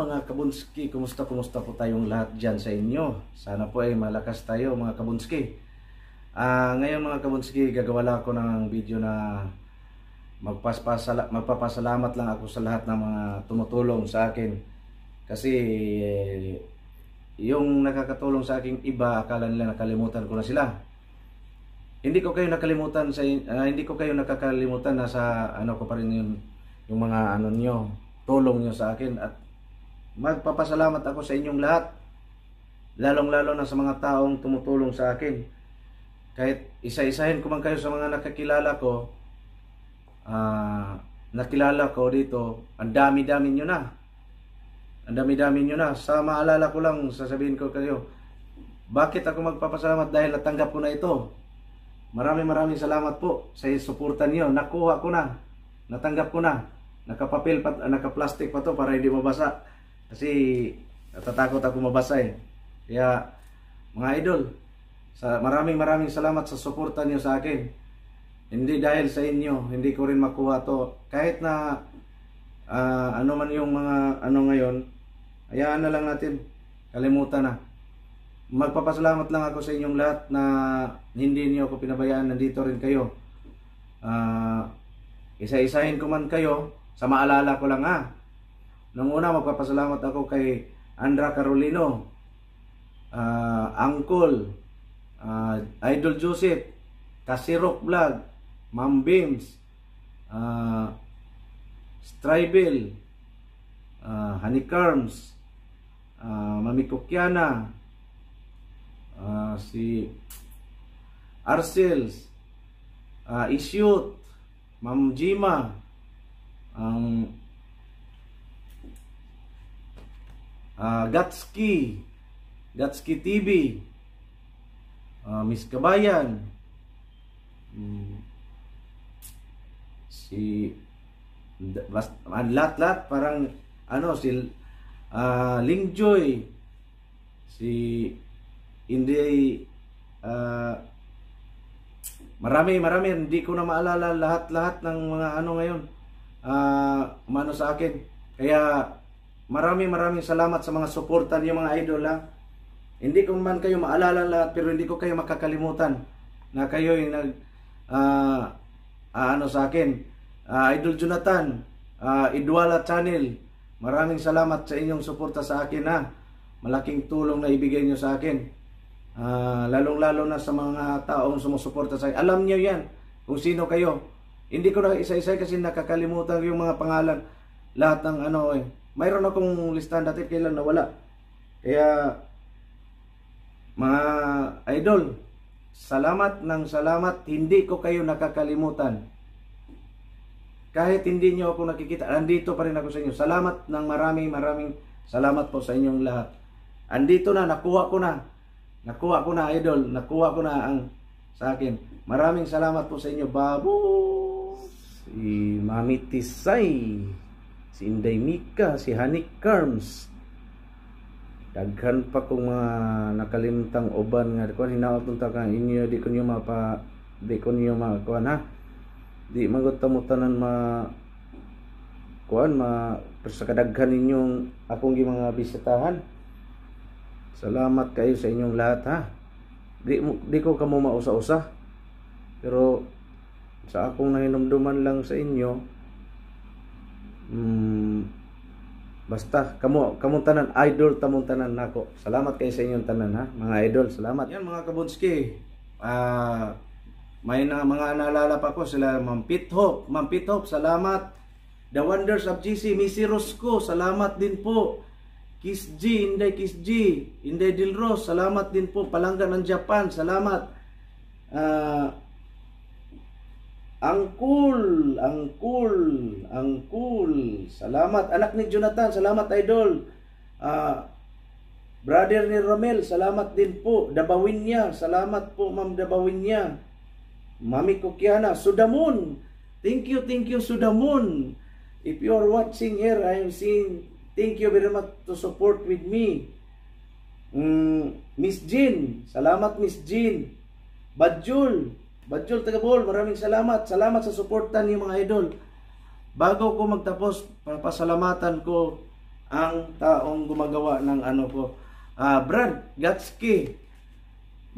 mga kabunski, kumusta kumusta po tayong lahat dyan sa inyo? Sana po ay malakas tayo mga kabunski. Uh, ngayon mga kabunski, gagawa ako ng video na magpaspasala, magpapasalamat lang ako sa lahat ng mga tumutulong sa akin. Kasi eh, yung nakakatulong sa aking iba, akala nila nakalimutan ko na sila. Hindi ko kayo nakalimutan sa uh, hindi ko kayo nakakalimutan na sa ano ko pa rin yung yung mga ano niyo, tulong niyo sa akin at Magpapasalamat ako sa inyong lahat. Lalong-lalo na sa mga taong tumutulong sa akin. Kahit isa-isahin ko man kayo sa mga nakakilala ko, uh, nakilala ko dito, ang dami-dami nyo na. Ang dami-dami nyo na. Sa maalala ko lang, sasabihin ko kayo, bakit ako magpapasalamat dahil natanggap ko na ito? Maraming maraming salamat po sa suporta niyo. Nakuha ko na. Natanggap ko na. Nakapapil pa, ah, nakaplastic pa to para hindi mabasa. Kasi natatakot ako mabasa eh. Kaya mga idol, sa maraming maraming salamat sa suporta niyo sa akin. Hindi dahil sa inyo, hindi ko rin makuha to. Kahit na uh, ano man yung mga ano ngayon, hayaan na lang natin. Kalimutan na. Magpapasalamat lang ako sa inyong lahat na hindi niyo ako pinabayaan. Nandito rin kayo. Uh, isa-isahin ko man kayo, sa maalala ko lang ha. Ah. Nung una, magpapasalamat ako kay Andra Carolino, uh, Uncle, uh, Idol Joseph, Rock Vlog, Ma'am Bims, uh, ah, Stribel, uh, Honeycombs, uh, Mami Kukyana, uh, si Arcels, uh, Isyut, Ma'am Jima, ang um, uh, ah, Gatski, Gatski TV, uh, ah, Miss Kabayan, hmm, si ah, lahat-lahat parang ano si uh, Ling Joy, si Inday uh, marami marami hindi ko na maalala lahat-lahat ng mga ano ngayon uh, mano sa akin kaya Maraming maraming salamat sa mga suporta niyo mga idol ha. Hindi ko man kayo maalala lahat pero hindi ko kayo makakalimutan na kayo yung nag uh, uh, ano sa akin uh, Idol Jonathan uh, Idwala Channel maraming salamat sa inyong suporta sa akin ha malaking tulong na ibigay niyo sa akin uh, lalong lalo na sa mga taong sumusuporta sa akin alam niyo yan kung sino kayo hindi ko na isa-isa kasi nakakalimutan yung mga pangalan lahat ng ano eh mayroon akong listahan dati kailan nawala. Kaya mga idol, salamat ng salamat, hindi ko kayo nakakalimutan. Kahit hindi niyo ako nakikita, andito pa rin ako sa inyo. Salamat ng maraming maraming salamat po sa inyong lahat. Andito na, nakuha ko na. Nakuha ko na idol, nakuha ko na ang sa akin. Maraming salamat po sa inyo, babo. Si Mami Tisay si Inday Mika, si Hanik Carms. Daghan pa kong mga nakalimtang uban nga ko hinaot unta ka inyo di kunyo mapa di kunyo ma kuan ha. Di magutamo tanan ma kuan ma sa kadaghan ninyong akong gi mga bisitahan. Salamat kayo sa inyong lahat ha. Di, di ko kamo mausa-usa. Pero sa akong nahinumduman lang sa inyo, mm, basta kamo kamong tanan idol tamong tanan nako salamat kay sa inyong tanan ha mga idol salamat yan mga kabunski ah uh, may na, mga naalala pa ko sila Ma'am Pithop, Ma'am Pithop, salamat. The Wonders of GC, Missy Rosco, salamat din po. Kiss G, Inday Kiss G, Inday Dilros, salamat din po. Palangga ng Japan, salamat. Ah... Uh, ang cool, ang cool, ang cool. Salamat. Anak ni Jonathan, salamat idol. Uh, brother ni Romel, salamat din po. Dabawin niya, salamat po ma'am Dabawin niya. Mami Kukiana, Sudamon. Thank you, thank you Sudamon. If you are watching here, I am seeing, thank you very much to support with me. Mm, Miss Jean, salamat Miss Jean. Badjul, Badjol Tagabol, maraming salamat. Salamat sa suporta niyo mga idol. Bago ko magtapos, papasalamatan ko ang taong gumagawa ng ano ko. Uh, Brad Gatsky,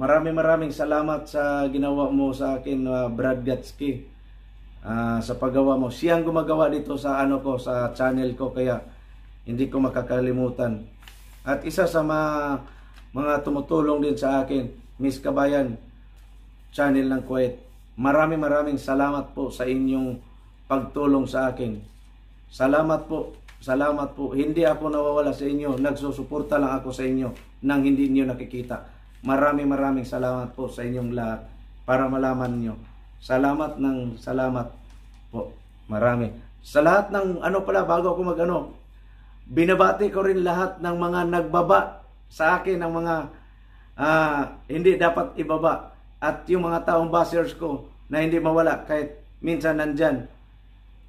maraming maraming salamat sa ginawa mo sa akin, uh, Brad Gatsky. Uh, sa paggawa mo. Siyang gumagawa dito sa ano ko, sa channel ko, kaya hindi ko makakalimutan. At isa sa mga, mga tumutulong din sa akin, Miss Kabayan, channel ng Kuwait. Maraming maraming salamat po sa inyong pagtulong sa akin. Salamat po. Salamat po. Hindi ako nawawala sa inyo. Nagsusuporta lang ako sa inyo nang hindi niyo nakikita. Maraming maraming salamat po sa inyong lahat para malaman niyo. Salamat ng salamat po. Marami. Sa lahat ng ano pala bago ako magano, binabati ko rin lahat ng mga nagbaba sa akin ng mga uh, hindi dapat ibaba at yung mga taong bashers ko na hindi mawala kahit minsan nandyan.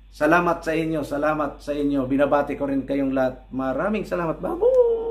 Salamat sa inyo, salamat sa inyo. Binabati ko rin kayong lahat. Maraming salamat. Baboy!